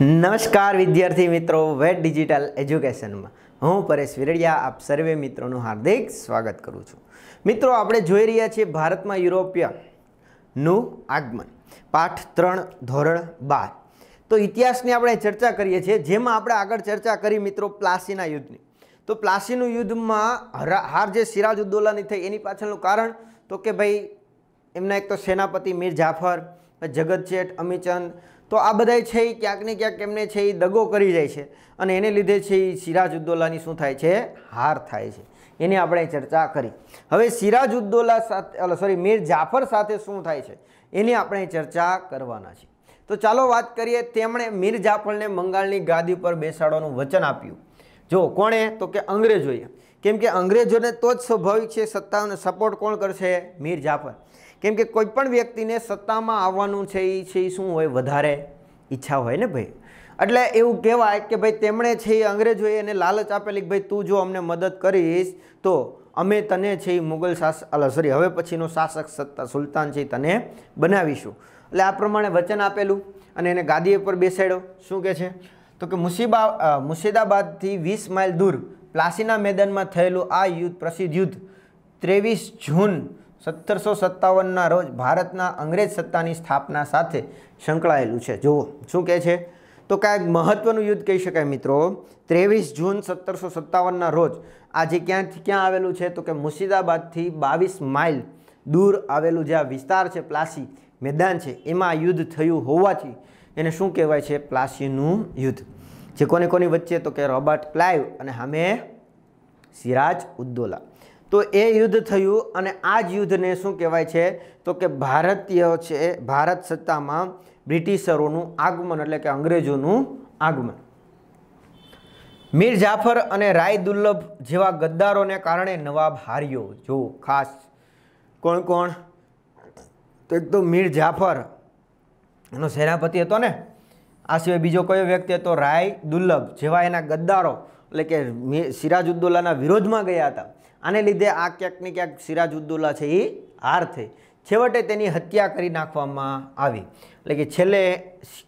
નમસ્કાર વિદ્યાર્થી મિત્રો વેટ ડિજિટલ એજ્યુકેશનમાં હું પરેશ વિરડિયા આપ સર્વે મિત્રોનું હાર્દિક સ્વાગત કરું છું મિત્રો આપણે જોઈ રહ્યા છીએ ભારતમાં યુરોપિયનનું આગમન પાઠ ત્રણ ધોરણ બાર તો ઇતિહાસની આપણે ચર્ચા કરીએ છીએ જેમાં આપણે આગળ ચર્ચા કરી મિત્રો પ્લાસીના યુદ્ધની તો પ્લાસીનું યુદ્ધમાં હાર જે સિરાજ ઉદ્દોલાની થઈ એની પાછળનું કારણ તો કે ભાઈ એમના એક તો સેનાપતિ મીર જાફર જગત શેઠ અમીચંદ તો આ બધાય છે એ ક્યાંક ક્યાંક એમને છે એ દગો કરી જાય છે અને એને લીધે છે એ સિરાજ ઉદ્દોલાની શું થાય છે હાર થાય છે એની આપણે ચર્ચા કરી હવે સિરાજ ઉદ્દોલા સાથે સોરી મીર જાફર સાથે શું થાય છે એની આપણે ચર્ચા કરવાના છે તો ચાલો વાત કરીએ તેમણે મીર જાફરને બંગાળની ગાદી પર બેસાડવાનું વચન આપ્યું જો કોણે તો કે અંગ્રેજોએ કેમ કે અંગ્રેજોને તો જ સ્વાભાવિક છે સત્તાનો સપોર્ટ કોણ કરશે મીર જાફર કેમ કે કોઈપણ વ્યક્તિને સત્તામાં આવવાનું છે એ છે એ શું હોય વધારે ઈચ્છા હોય ને ભાઈ એટલે એવું કહેવાય કે ભાઈ તેમણે છે એ અંગ્રેજોએ એને લાલચ આપેલી કે ભાઈ તું જો અમને મદદ કરીશ તો અમે તને છે એ મુગલ શાસક અલ સોરી હવે પછીનો શાસક સત્તા સુલતાન છે તને બનાવીશું એટલે આ પ્રમાણે વચન આપેલું અને એને ગાદી ઉપર બેસાડ્યો શું કહે છે તો કે મુસીબા મુર્શિદાબાદથી વીસ માઇલ દૂર પ્લાસીના મેદાનમાં થયેલું આ યુદ્ધ પ્રસિદ્ધ યુદ્ધ ત્રેવીસ જૂન સત્તરસો સત્તાવનના રોજ ભારતના અંગ્રેજ સત્તાની સ્થાપના સાથે સંકળાયેલું છે જુઓ શું કહે છે તો કાંઈક મહત્ત્વનું યુદ્ધ કહી શકાય મિત્રો ત્રેવીસ જૂન સત્તરસો સત્તાવનના રોજ આજે ક્યાંથી ક્યાં આવેલું છે તો કે મુર્શિદાબાદથી બાવીસ માઇલ દૂર આવેલું જે આ વિસ્તાર છે પ્લાસી મેદાન છે એમાં યુદ્ધ થયું હોવાથી એને શું કહેવાય છે પ્લાસીનું યુદ્ધ જે કોને કોની વચ્ચે તો કે રોબર્ટ ક્લાઇવ અને હામે સિરાજ ઉદ્દોલા તો એ યુદ્ધ થયું અને આ જ યુદ્ધને શું કહેવાય છે તો કે ભારતીય છે ભારત સત્તામાં બ્રિટિશરોનું આગમન એટલે કે અંગ્રેજોનું આગમન મીર જાફર અને રાય દુર્લભ જેવા ગદ્દારોને કારણે નવાબ હાર્યો જો ખાસ કોણ કોણ તો એક તો મીર જાફર એનો સેનાપતિ હતો ને આ સિવાય બીજો કયો વ્યક્તિ હતો રાય દુર્લભ જેવા એના ગદ્દારો એટલે કે સિરાજ ઉદ્દોલાના વિરોધમાં ગયા હતા આને લીધે આ ક્યાંક ક્યાંક સિરાજ ઉદ્દુલ્લા છે એ હાર થઈ છેવટે તેની હત્યા કરી નાખવામાં આવી એટલે કે છેલ્લે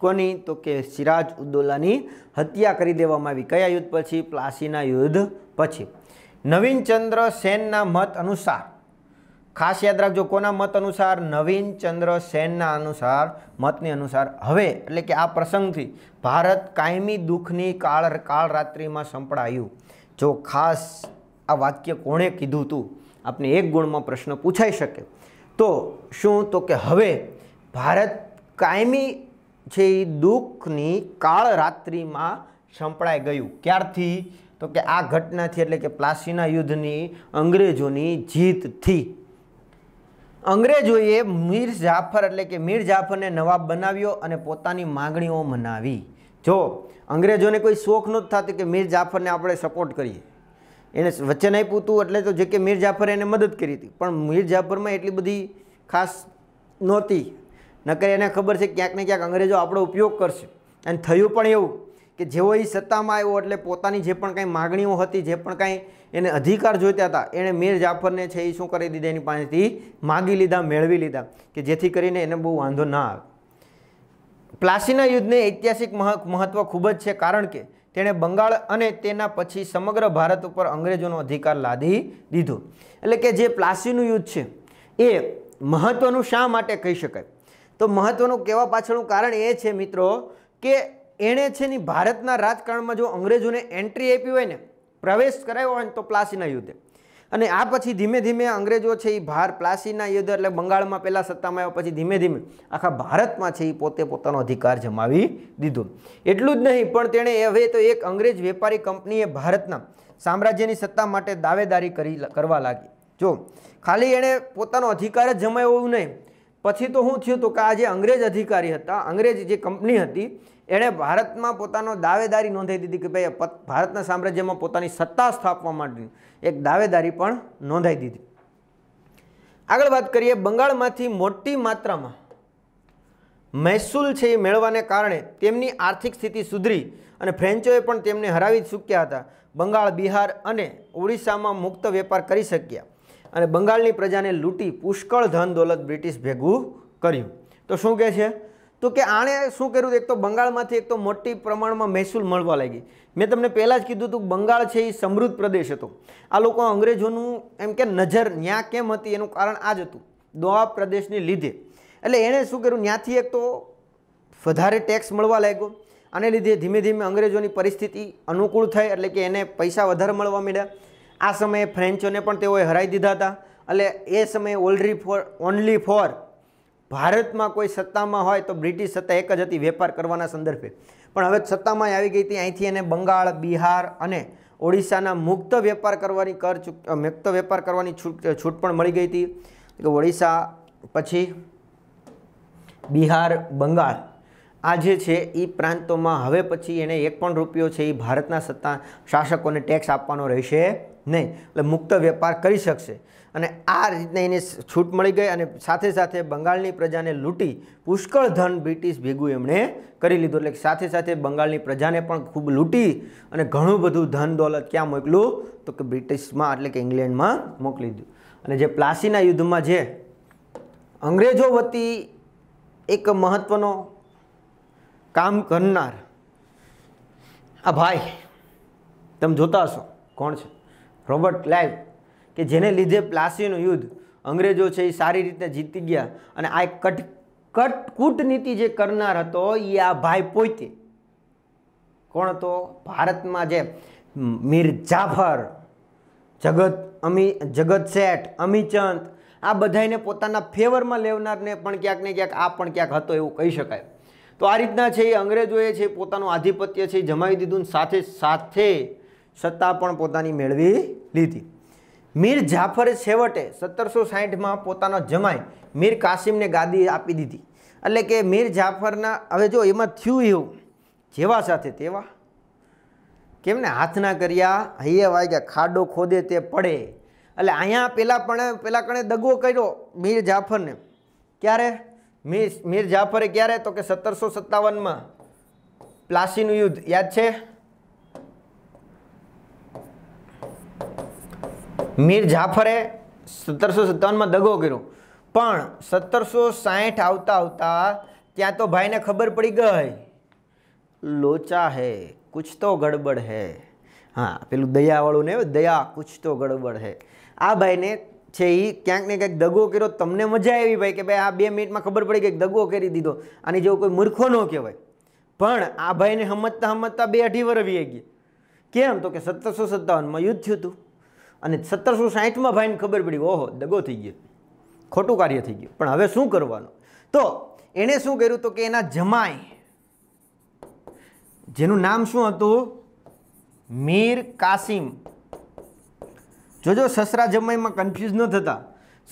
કોની તો કે સિરાજ ઉદ્દોલાની હત્યા કરી દેવામાં આવી કયા યુદ્ધ પછી પ્લાસીના યુદ્ધ પછી નવીનચંદ્ર સેનના મત અનુસાર ખાસ યાદ રાખજો કોના મત અનુસાર નવીનચંદ્ર સેનના અનુસાર મતની અનુસાર હવે એટલે કે આ પ્રસંગથી ભારત કાયમી દુઃખની કાળ કાળરાત્રિમાં સંપડાયું જો ખાસ આ વાક્ય કોણે કીધું હતું આપને એક ગુણમાં પ્રશ્ન પૂછાઈ શકે તો શું તો કે હવે ભારત કાયમી છે એ દુઃખની કાળ રાત્રિમાં સંપળાઈ ગયું ક્યારથી તો કે આ ઘટનાથી એટલે કે પ્લાસીના યુદ્ધની અંગ્રેજોની જીતથી અંગ્રેજોએ મીર જાફર એટલે કે મીર જાફરને નવાબ બનાવ્યો અને પોતાની માગણીઓ મનાવી જો અંગ્રેજોને કોઈ શોખ નહોતો થતો કે મીર જાફરને આપણે સપોર્ટ કરીએ એને વચન આપ્યું હતું એટલે તો જે કે મીર જાફરે એને મદદ કરી હતી પણ મીર જાફરમાં એટલી બધી ખાસ નહોતી નકર એને ખબર છે ક્યાંક ને ક્યાંક અંગ્રેજો આપણો ઉપયોગ કરશે અને થયું પણ એવું કે જેવો એ સત્તામાં આવ્યો એટલે પોતાની જે પણ કાંઈ માગણીઓ હતી જે પણ કાંઈ એને અધિકાર જોઈતા હતા એણે મીર જાફરને છે એ શું કરી દીધા એની પાસેથી માગી લીધા મેળવી લીધા કે જેથી કરીને એને બહુ વાંધો ના આવે પ્લાસીના યુદ્ધને ઐતિહાસિક મહત્વ ખૂબ જ છે કારણ કે તેણે બંગાળ અને તેના પછી સમગ્ર ભારત ઉપર અંગ્રેજોનો અધિકાર લાદી દીધો એટલે કે જે પ્લાસીનું યુદ્ધ છે એ મહત્ત્વનું શા માટે કહી શકાય તો મહત્ત્વનું કહેવા પાછળનું કારણ એ છે મિત્રો કે એણે છે ને ભારતના રાજકારણમાં જો અંગ્રેજોને એન્ટ્રી આપી હોય ને પ્રવેશ કરાવ્યો હોય ને તો પ્લાસીના યુદ્ધે અને આ પછી ધીમે ધીમે અંગ્રેજો છે એ ભાર પ્લાસીના યુદ્ધ એટલે બંગાળમાં પહેલાં સત્તામાં આવ્યા પછી ધીમે ધીમે આખા ભારતમાં છે એ પોતે પોતાનો અધિકાર જમાવી દીધો એટલું જ નહીં પણ તેણે હવે તો એક અંગ્રેજ વેપારી કંપનીએ ભારતના સામ્રાજ્યની સત્તા માટે દાવેદારી કરી કરવા લાગી જો ખાલી એણે પોતાનો અધિકાર જ જમાવ્યો એવું નહીં પછી તો શું થયું તો કે આ જે અંગ્રેજ અધિકારી હતા અંગ્રેજ જે કંપની હતી એણે ભારતમાં પોતાનો દાવેદારી નોંધાવી દીધી કે ભાઈ ભારતના સામ્રાજ્યમાં પોતાની સત્તા સ્થાપવા માટે એક દાવેદારી પણ નોંધાવી દીધી આગળ વાત કરીએ બંગાળમાંથી મોટી માત્રામાં મહેસૂલ છે એ મેળવાને કારણે તેમની આર્થિક સ્થિતિ સુધરી અને ફ્રેન્ચોએ પણ તેમને હરાવી ચૂક્યા હતા બંગાળ બિહાર અને ઓડિશામાં મુક્ત વેપાર કરી શક્યા અને બંગાળની પ્રજાને લૂંટી પુષ્કળ ધન દોલત બ્રિટિશ ભેગું કર્યું તો શું કહે છે તો કે આણે શું કર્યું એક તો બંગાળમાંથી એક તો મોટી પ્રમાણમાં મહેસૂલ મળવા લાગી મેં તમને પહેલાં જ કીધું હતું બંગાળ છે એ સમૃદ્ધ પ્રદેશ હતો આ લોકો અંગ્રેજોનું એમ કે નજર ન્યા કેમ હતી એનું કારણ આ જ હતું દોઆ પ્રદેશને લીધે એટલે એણે શું કર્યું ત્યાંથી એક તો વધારે ટેક્સ મળવા લાગ્યો આને લીધે ધીમે ધીમે અંગ્રેજોની પરિસ્થિતિ અનુકૂળ થઈ એટલે કે એને પૈસા વધારે મળવા માંડ્યા આ સમયે ફ્રેન્ચોને પણ તેઓએ હરાવી દીધા હતા એટલે એ સમયે ઓલરી ફોર ઓનલી ફોર ભારતમાં કોઈ સત્તામાં હોય તો બ્રિટિશ સત્તા એક જ હતી વેપાર કરવાના સંદર્ભે પણ હવે સત્તામાં આવી ગઈ હતી અહીંથી એને બંગાળ બિહાર અને ઓડિશાના મુક્ત વેપાર કરવાની કર ચૂક મુક્ત વેપાર કરવાની છૂટ છૂટ પણ મળી ગઈ હતી કે ઓડિશા પછી બિહાર બંગાળ આ જે છે એ પ્રાંતોમાં હવે પછી એને એક પણ રૂપિયો છે એ ભારતના સત્તા શાસકોને ટેક્સ આપવાનો રહેશે નહીં એટલે મુક્ત વેપાર કરી શકશે અને આ રીતને એને છૂટ મળી ગઈ અને સાથે સાથે બંગાળની પ્રજાને લૂંટી પુષ્કળ ધન બ્રિટિશ ભેગું એમણે કરી લીધું એટલે સાથે સાથે બંગાળની પ્રજાને પણ ખૂબ લૂંટી અને ઘણું બધું ધન દોલત ક્યાં મોકલું તો કે બ્રિટિશમાં એટલે કે ઇંગ્લેન્ડમાં મોકલી દીધું અને જે પ્લાસીના યુદ્ધમાં જે અંગ્રેજો વતી એક મહત્ત્વનો કામ કરનાર આ ભાઈ તમે જોતા હશો કોણ છે રોબર્ટ ક્લાઇવ કે જેને લીધે પ્લાસીનું યુદ્ધ અંગ્રેજો છે એ સારી રીતે જીતી ગયા અને આ કટ કટ કૂટનીતિ જે કરનાર હતો એ આ ભાઈ પોતે કોણ હતો ભારતમાં જે મીર જાફર જગત અમી જગત શેઠ અમીચંદ આ બધાને પોતાના ફેવરમાં લેવનારને પણ ક્યાંક ને ક્યાંક આ પણ ક્યાંક હતો એવું કહી શકાય તો આ રીતના છે એ અંગ્રેજોએ છે પોતાનું આધિપત્ય છે જમાવી દીધું સાથે સાથે સત્તા પણ પોતાની મેળવી લીધી મીર જાફરે છેવટે સત્તરસો સાહીઠમાં પોતાનો જમાય મીર કાસિમને ગાદી આપી દીધી એટલે કે મીર જાફરના હવે જો એમાં થયું એવું જેવા સાથે તેવા કેમને હાથ ના કર્યા હૈયે વાય કે ખાડો ખોદે તે પડે એટલે અહીંયા પહેલાં પણ પહેલાં કણે દગો કર્યો મીર જાફરને ક્યારે મીર મીર જાફરે ક્યારે તો કે સત્તરસો સત્તાવનમાં પ્લાસીનું યુદ્ધ યાદ છે મીર જાફરે સત્તરસો સત્તાવનમાં દગો કર્યો પણ સત્તરસો સાહીઠ આવતા આવતા ત્યાં તો ભાઈને ખબર પડી ગઈ લોચા હે કુછ તો ગડબડ હે હા પેલું દયાવાળું ને દયા કુછ તો ગડબડ હે આ ભાઈને છે એ ક્યાંક ને ક્યાંક દગો કર્યો તમને મજા આવી ભાઈ કે ભાઈ આ બે મિનિટમાં ખબર પડી ગઈ દગો કરી દીધો અને જેવો કોઈ મૂર્ખો ન કહેવાય પણ આ ભાઈને હમતતા હમતતા બે અઢી વર વી ગઈ કેમ તો કે સત્તરસો સત્તાવનમાં યુદ્ધ થયું હતું અને સત્તરસો સાહીઠમાં ભાઈને ખબર પડી ઓહો દગો થઈ ગયો ખોટું કાર્ય થઈ ગયું પણ હવે શું કરવાનું તો એણે શું કર્યું તો કે એના જમાઈ જેનું નામ શું હતું મીર કાસિમ જોજો સસરા જમાઈમાં કન્ફ્યુઝ ન થતા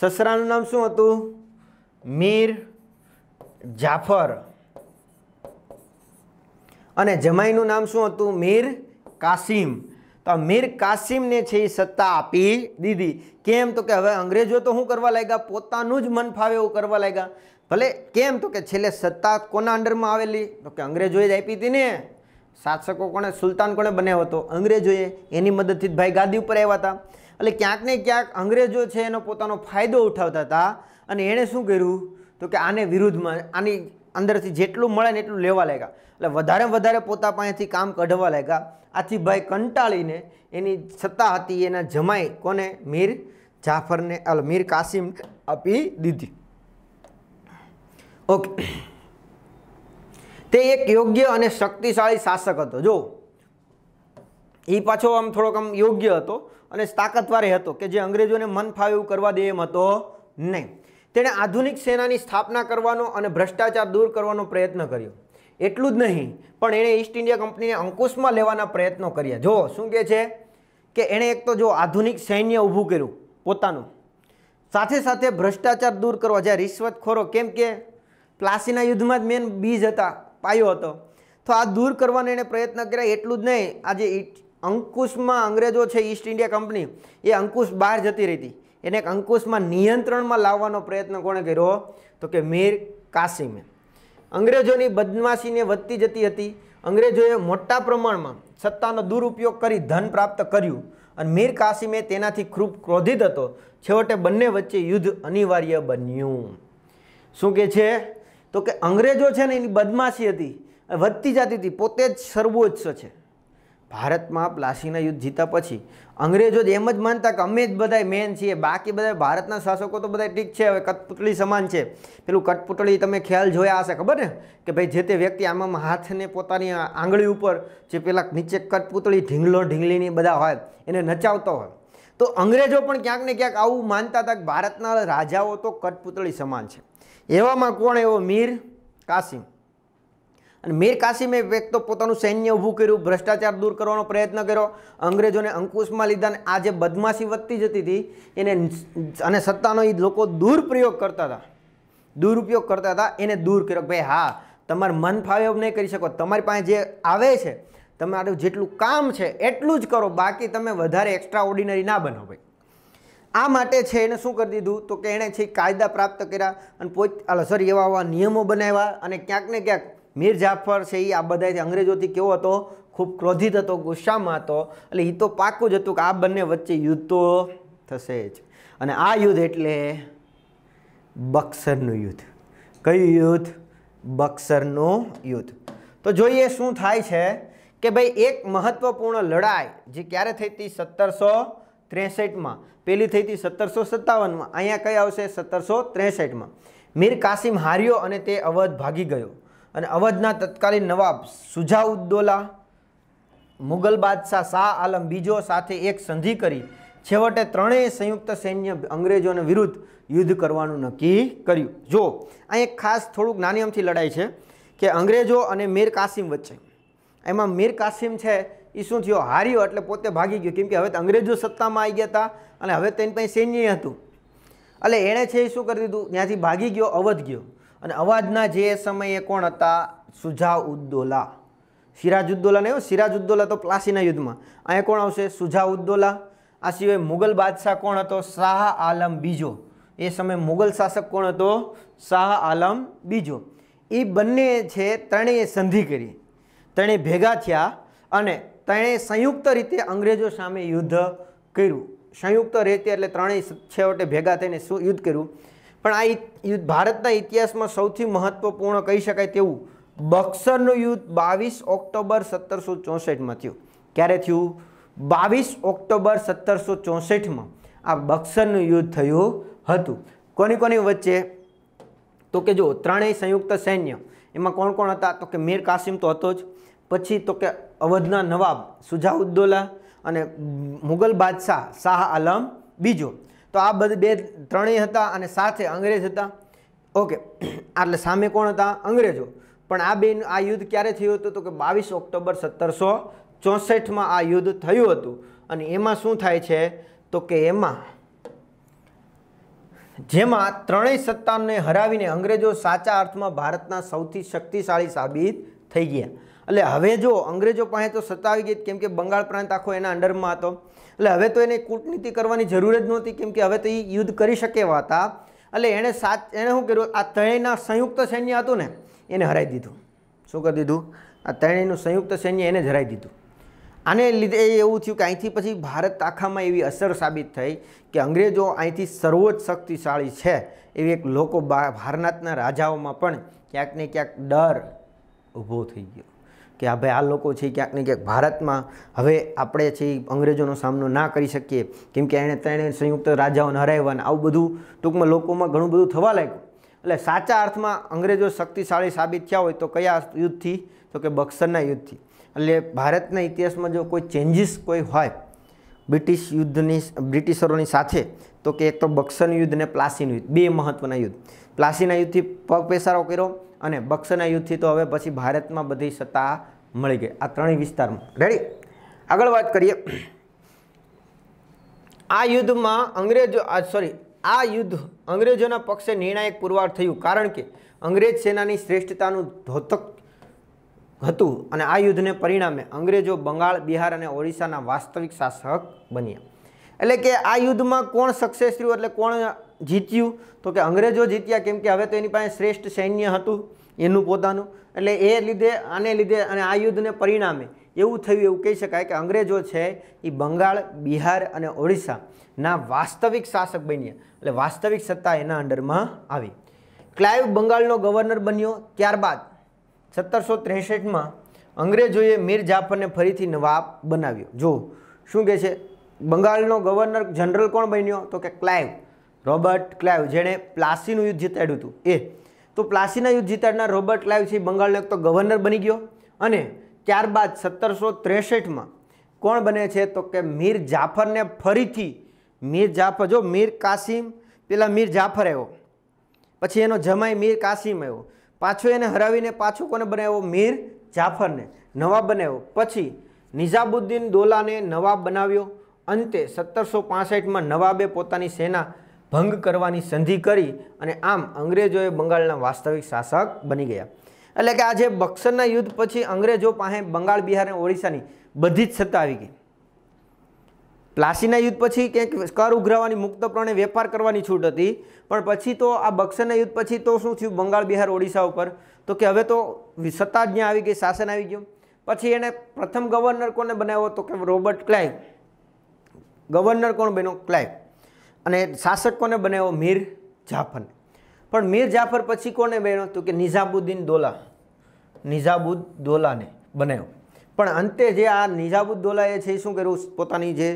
સસરાનું નામ શું હતું મીર જાફર અને જમાઈનું નામ શું હતું મીર કાસિમ તો મીર કાસિમને છે એ સત્તા આપી દીધી કેમ તો કે હવે અંગ્રેજો તો શું કરવા લાગ્યા પોતાનું જ મન ફાવે એવું કરવા લાગ્યા ભલે કેમ તો કે છેલ્લે સત્તા કોના અંડરમાં આવેલી તો કે અંગ્રેજોએ જ આપી હતી ને શાસકો કોણે સુલતાન કોણે બન્યો હતો અંગ્રેજોએ એની મદદથી ભાઈ ગાદી ઉપર આવ્યા હતા એટલે ક્યાંક ને ક્યાંક અંગ્રેજો છે એનો પોતાનો ફાયદો ઉઠાવતા હતા અને એણે શું કર્યું તો કે આને વિરુદ્ધમાં આની અંદરથી જેટલું મળે ને એટલું લેવા લાગ્યા એટલે વધારે વધારે પોતા પાસેથી કામ કઢવા લાગ્યા આથી ભાઈ કંટાળીને એની સત્તા હતી એના જમાઈ કોને મીર જાફરને અલ મીર કાસિમ આપી દીધી ઓકે તે એક યોગ્ય અને શક્તિશાળી શાસક હતો જો એ પાછો આમ થોડોક આમ યોગ્ય હતો અને તાકતવારે હતો કે જે અંગ્રેજોને મન ફાવે એવું કરવા દે એમ હતો નહીં તેણે આધુનિક સેનાની સ્થાપના કરવાનો અને ભ્રષ્ટાચાર દૂર કરવાનો પ્રયત્ન કર્યો એટલું જ નહીં પણ એણે ઈસ્ટ ઇન્ડિયા કંપનીને અંકુશમાં લેવાના પ્રયત્નો કર્યા જો શું કહે છે કે એણે એક તો જો આધુનિક સૈન્ય ઊભું કર્યું પોતાનું સાથે સાથે ભ્રષ્ટાચાર દૂર કરવા જ્યાં રિશ્વતખોરો કેમ કે પ્લાસીના યુદ્ધમાં જ મેન બીજ હતા પાયો હતો તો આ દૂર કરવાનો એણે પ્રયત્ન કર્યા એટલું જ નહીં આજે અંકુશમાં અંગ્રેજો છે ઈસ્ટ ઇન્ડિયા કંપની એ અંકુશ બહાર જતી રહી હતી એને એક અંકુશમાં નિયંત્રણમાં લાવવાનો પ્રયત્ન કોણે કર્યો તો કે મીર કાસિમે અંગ્રેજોની બદમાશીને વધતી જતી હતી અંગ્રેજોએ મોટા પ્રમાણમાં સત્તાનો દુરુપયોગ કરી ધન પ્રાપ્ત કર્યું અને મીર કાસિમે તેનાથી ખૂબ ક્રોધિત હતો છેવટે બંને વચ્ચે યુદ્ધ અનિવાર્ય બન્યું શું કે છે તો કે અંગ્રેજો છે ને એની બદમાશી હતી વધતી જતી હતી પોતે જ સર્વોચ્ચ છે ભારતમાં પ્લાસીના યુદ્ધ જીતા પછી અંગ્રેજો એમ જ માનતા કે અમે જ બધા મેન છીએ બાકી બધા ભારતના શાસકો તો બધા ઠીક છે હવે કટપુતળી સમાન છે પેલું કટપુતળી તમે ખ્યાલ જોયા હશે ખબર ને કે ભાઈ જે તે વ્યક્તિ આમાં હાથને પોતાની આંગળી ઉપર જે પેલા નીચે કટપુતળી ઢીંગલો ઢીંગલીની બધા હોય એને નચાવતો હોય તો અંગ્રેજો પણ ક્યાંક ને ક્યાંક આવું માનતા હતા કે ભારતના રાજાઓ તો કટપુતળી સમાન છે એવામાં કોણ એવો મીર કાસિમ અને મીર કાસિમે એક પોતાનું સૈન્ય ઊભું કર્યું ભ્રષ્ટાચાર દૂર કરવાનો પ્રયત્ન કર્યો અંગ્રેજોને અંકુશમાં લીધા અને આ જે બદમાશી વધતી જતી હતી એને અને સત્તાનો એ લોકો દુરુપયોગ કરતા હતા દુરુપયોગ કરતા હતા એને દૂર કર્યો ભાઈ હા તમારે મન ફાવે એવું નહીં કરી શકો તમારી પાસે જે આવે છે તમારું જેટલું કામ છે એટલું જ કરો બાકી તમે વધારે એક્સ્ટ્રા ઓર્ડિનરી ના બનો ભાઈ આ માટે છે એને શું કરી દીધું તો કે એણે છે કાયદા પ્રાપ્ત કર્યા અને પોત સોરી એવા એવા નિયમો બનાવ્યા અને ક્યાંક ને ક્યાંક મીર જાફર છે એ આ બધાથી અંગ્રેજોથી કેવો હતો ખૂબ ક્રોધિત હતો ગુસ્સામાં હતો એટલે એ તો પાકું જ હતું કે આ બંને વચ્ચે યુદ્ધ તો થશે જ અને આ યુદ્ધ એટલે બક્સરનું યુદ્ધ કયું યુદ્ધ બક્સરનું યુદ્ધ તો જોઈએ શું થાય છે કે ભાઈ એક મહત્વપૂર્ણ લડાઈ જે ક્યારે થઈ હતી સત્તરસો ત્રેસઠમાં પહેલી થઈ હતી સત્તરસો સત્તાવનમાં અહીંયા કઈ આવશે સત્તરસો ત્રેસઠમાં મીર કાસિમ હાર્યો અને તે અવધ ભાગી ગયો અને અવધના તત્કાલીન નવાબ સુજાઉદ્દોલા મુગલ બાદશાહ શાહ આલમ બીજો સાથે એક સંધિ કરી છેવટે ત્રણેય સંયુક્ત સૈન્ય અંગ્રેજોને વિરુદ્ધ યુદ્ધ કરવાનું નક્કી કર્યું જો અહીં એક ખાસ થોડુંક નાનિયમથી લડાઈ છે કે અંગ્રેજો અને મીર કાસિમ વચ્ચે એમાં મીર કાસિમ છે એ શું થયો હાર્યો એટલે પોતે ભાગી ગયો કેમકે કે હવે અંગ્રેજો સત્તામાં આવી ગયા હતા અને હવે તેની પાસે સૈન્ય હતું એટલે એણે છે એ શું કરી દીધું ત્યાંથી ભાગી ગયો અવધ ગયો અને અવાજના જે સમયે કોણ હતા સુજાઉદ્દોલા સિરાજુદ્દોલા નહીં સિરાજુદ્દોલા તો પ્લાસીના યુદ્ધમાં અહીંયા કોણ આવશે સુજાઉદ્દોલા આ સિવાય મુગલ બાદશાહ કોણ હતો શાહ આલમ બીજો એ સમયે મુગલ શાસક કોણ હતો શાહ આલમ બીજો એ બંને છે ત્રણેય સંધિ કરી ત્રણેય ભેગા થયા અને તેણે સંયુક્ત રીતે અંગ્રેજો સામે યુદ્ધ કર્યું સંયુક્ત રીતે એટલે ત્રણેય છેવટે ભેગા થઈને શું યુદ્ધ કર્યું પણ આ યુદ્ધ ભારતના ઇતિહાસમાં સૌથી મહત્વપૂર્ણ કહી શકાય તેવું બક્સરનું યુદ્ધ બાવીસ ઓક્ટોબર સત્તરસો ચોસઠમાં થયું ક્યારે થયું બાવીસ ઓક્ટોબર સત્તરસો ચોસઠમાં આ બક્સરનું યુદ્ધ થયું હતું કોની કોની વચ્ચે તો કે જો ત્રણેય સંયુક્ત સૈન્ય એમાં કોણ કોણ હતા તો કે મીર કાસિમ તો હતો જ પછી તો કે અવધના નવાબ સુજાઉદ્દોલા અને મુગલ બાદશાહ શાહ આલમ બીજો તો આ બધી બે ત્રણેય હતા અને સાથે અંગ્રેજ હતા ઓકે એટલે સામે કોણ હતા અંગ્રેજો પણ આ બે આ યુદ્ધ ક્યારે થયું હતું તો કે બાવીસ ઓક્ટોબર સત્તરસો ચોસઠમાં આ યુદ્ધ થયું હતું અને એમાં શું થાય છે તો કે એમાં જેમાં ત્રણેય સત્તાને હરાવીને અંગ્રેજો સાચા અર્થમાં ભારતના સૌથી શક્તિશાળી સાબિત થઈ ગયા એટલે હવે જો અંગ્રેજો પાસે તો સત્તા આવી ગઈ કેમ કે બંગાળ પ્રાંત આખો એના અંડરમાં હતો એટલે હવે તો એને કૂટનીતિ કરવાની જરૂર જ નહોતી કેમ કે હવે તો એ યુદ્ધ કરી શકે એવા હતા એટલે એણે સાચ એણે શું કર્યું આ ત્રણેયના સંયુક્ત સૈન્ય હતું ને એને હરાવી દીધું શું કરી દીધું આ ત્રણેયનું સંયુક્ત સૈન્ય એને જ હરાવી દીધું આને લીધે એવું થયું કે અહીંથી પછી ભારત આખામાં એવી અસર સાબિત થઈ કે અંગ્રેજો અહીંથી સર્વોચ્ચ શક્તિશાળી છે એવી એક લોકો ભારનાથના રાજાઓમાં પણ ક્યાંક ને ક્યાંક ડર ઊભો થઈ ગયો કે આ ભાઈ આ લોકો છે ક્યાંક ને ક્યાંક ભારતમાં હવે આપણે છે અંગ્રેજોનો સામનો ના કરી શકીએ કેમ કે એણે તેણે સંયુક્ત રાજાઓને હરાવ્યા આવું બધું ટૂંકમાં લોકોમાં ઘણું બધું થવા લાગ્યું એટલે સાચા અર્થમાં અંગ્રેજો શક્તિશાળી સાબિત થયા હોય તો કયા યુદ્ધથી તો કે બક્સરના યુદ્ધથી એટલે ભારતના ઇતિહાસમાં જો કોઈ ચેન્જીસ કોઈ હોય બ્રિટિશ યુદ્ધની બ્રિટિશરોની સાથે તો કે એક તો બક્સરનું યુદ્ધ અને પ્લાસીનું યુદ્ધ બે મહત્ત્વના યુદ્ધ પ્લાસીના યુદ્ધથી પગ પેસારો કર્યો અને બક્સરના યુદ્ધથી તો હવે પછી ભારતમાં બધી સત્તા મળી ગઈ આ ત્રણેય વિસ્તારમાં રેડી આગળ વાત કરીએ આ યુદ્ધમાં અંગ્રેજો સોરી આ યુદ્ધ અંગ્રેજોના પક્ષે નિર્ણાયક પુરવાર થયું કારણ કે અંગ્રેજ સેનાની શ્રેષ્ઠતાનું ધોતક હતું અને આ યુદ્ધને પરિણામે અંગ્રેજો બંગાળ બિહાર અને ઓડિશાના વાસ્તવિક શાસક બન્યા એટલે કે આ યુદ્ધમાં કોણ સક્સેસ થયું એટલે કોણ જીત્યું તો કે અંગ્રેજો જીત્યા કેમ કે હવે તો એની પાસે શ્રેષ્ઠ સૈન્ય હતું એનું પોતાનું એટલે એ લીધે આને લીધે અને આ યુદ્ધને પરિણામે એવું થયું એવું કહી શકાય કે અંગ્રેજો છે એ બંગાળ બિહાર અને ઓડિશાના વાસ્તવિક શાસક બન્યા એટલે વાસ્તવિક સત્તા એના અંડરમાં આવી ક્લાઇવ બંગાળનો ગવર્નર બન્યો ત્યારબાદ સત્તરસો ત્રેસઠમાં અંગ્રેજોએ મીર જાફરને ફરીથી નવાબ બનાવ્યો જો શું કહે છે બંગાળનો ગવર્નર જનરલ કોણ બન્યો તો કે ક્લાઇવ રોબર્ટ ક્લાઇવ જેણે પ્લાસીનું યુદ્ધ જીતાડ્યું હતું એ તો પ્લાસીના યુદ્ધ જીતાડનાર રોબર્ટ ક્લાઇવ છે બંગાળનો એક તો ગવર્નર બની ગયો અને ત્યારબાદ સત્તરસો ત્રેસઠમાં કોણ બને છે તો કે મીર જાફરને ફરીથી મીર જાફર જો મીર કાસિમ પેલા મીર જાફર આવ્યો પછી એનો જમાઈ મીર કાસિમ આવ્યો પાછો એને હરાવીને પાછો કોને બનાવ્યો મીર જાફરને નવાબ બનાવ્યો પછી નિઝાબુદ્દીન દોલાને નવાબ બનાવ્યો અંતે સત્તરસો પાસઠમાં નવાબે પોતાની સેના ભંગ કરવાની સંધિ કરી અને આમ અંગ્રેજોએ બંગાળના વાસ્તવિક શાસક બની ગયા એટલે કે આજે બક્સરના યુદ્ધ પછી અંગ્રેજો પાસે બંગાળ બિહાર અને ઓડિશાની બધી જ સત્તા આવી ગઈ પ્લાસીના યુદ્ધ પછી ક્યાંક કર ઉઘરાવવાની મુક્તપણે વેપાર કરવાની છૂટ હતી પણ પછી તો આ બક્સરના યુદ્ધ પછી તો શું થયું બંગાળ બિહાર ઓડિશા ઉપર તો કે હવે તો સત્તા જ્યાં આવી ગઈ શાસન આવી ગયું પછી એણે પ્રથમ ગવર્નર કોને બનાવ્યો તો કે રોબર્ટ ક્લાઇવ ગવર્નર કોણ બન્યો ક્લાઇવ અને શાસક કોને બનાવ્યો મીર જાફર પણ મીર જાફર પછી કોને બન્યો તો કે નિઝાબુદ્દીન દોલા નિઝાબુદ દોલાને બનાવ્યો પણ અંતે જે આ નિઝાબુદ્દોલાએ છે શું કર્યું પોતાની જે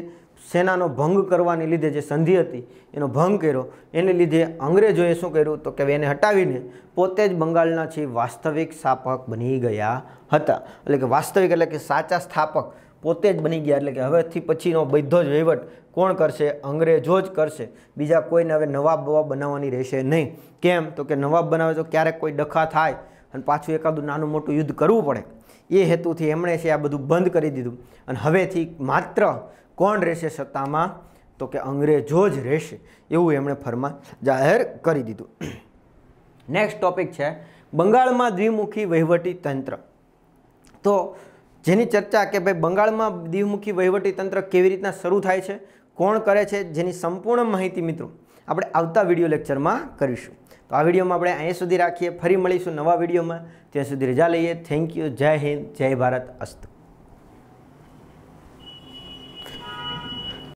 સેનાનો ભંગ કરવાને લીધે જે સંધિ હતી એનો ભંગ કર્યો એને લીધે અંગ્રેજોએ શું કર્યું તો કે એને હટાવીને પોતે જ બંગાળના છે વાસ્તવિક સ્થાપક બની ગયા હતા એટલે કે વાસ્તવિક એટલે કે સાચા સ્થાપક પોતે જ બની ગયા એટલે કે હવેથી પછીનો બધો જ વહીવટ કોણ કરશે અંગ્રેજો જ કરશે બીજા કોઈને હવે નવાબ બવાબ બનાવવાની રહેશે નહીં કેમ તો કે નવાબ બનાવે તો ક્યારેક કોઈ ડખા થાય અને પાછું એકાદું નાનું મોટું યુદ્ધ કરવું પડે એ હેતુથી એમણે છે આ બધું બંધ કરી દીધું અને હવેથી માત્ર કોણ રહેશે સત્તામાં તો કે અંગ્રેજો જ રહેશે એવું એમણે ફરમાન જાહેર કરી દીધું નેક્સ્ટ ટોપિક છે બંગાળમાં દ્વિમુખી વહીવટી તંત્ર તો જેની ચર્ચા કે ભાઈ બંગાળમાં દ્વિમુખી વહીવટી તંત્ર કેવી રીતના શરૂ થાય છે કોણ કરે છે જેની સંપૂર્ણ માહિતી મિત્રો આપણે આવતા વિડીયો લેક્ચરમાં કરીશું તો આ વિડીયોમાં આપણે અહીંયા સુધી રાખીએ ફરી મળીશું નવા વિડીયોમાં ત્યાં સુધી રજા લઈએ થેન્ક યુ જય હિન્દ જય ભારત અસ્તુ